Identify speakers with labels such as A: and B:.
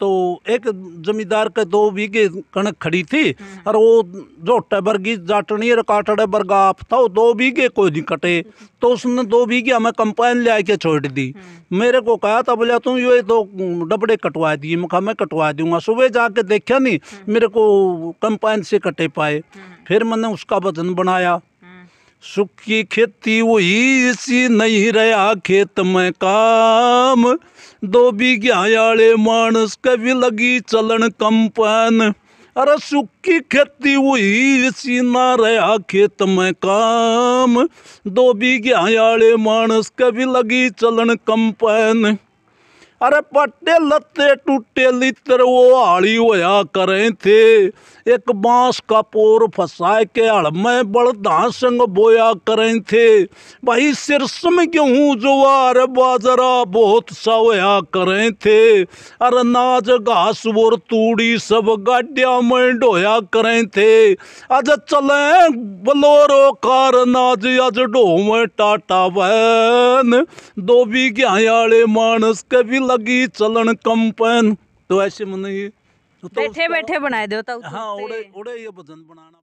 A: तो एक जमींदार के दो बीघे कणक खड़ी थी हम्म। और वो जोटे बरगी जाटनी काटड़े बरगा आप तो था वो दो बीघे कोई नहीं कटे तो उसने दो बीघे हमें कंपाइन ले के छोड़ दी हम्म। मेरे को कहा था बोला तुम ये दो तो डबड़े कटवा दिए मैं मैं कटवा दूंगा सुबह जाके देखा नहीं हम्म। मेरे को कंपाइन से कटे पाए फिर मैंने उसका वजन बनाया सुखी खेती वही इसी नहीं रहा खेत में काम दो बिघायाले मानस कभी लगी चलन कंपन अरे सुखी खेती वही इसी ना रहा खेत में काम दो बिघायाले मानस कभी लगी चलन कंपन अरे पट्टे लत्ते टूटे लीतर वो हाड़ी होया करें थे एक बांस का पोर फंसाए के में बड़दा संग बोया करें थे भाई सिरस में गेहूँ जुआर बाजरा बहुत सा होया करें थे अरे नाज घास और तूड़ी सब गाडिया में ढोया करें थे अज चले बलोरो कार नाज अज ढो में टाटा बहन दो भी आले मानस के भी लगी चलन कंपन तो ऐसे मन ये तो बैठे बैठे बनाए दो तो हाँ उड़े उड़े ये भजन बनाना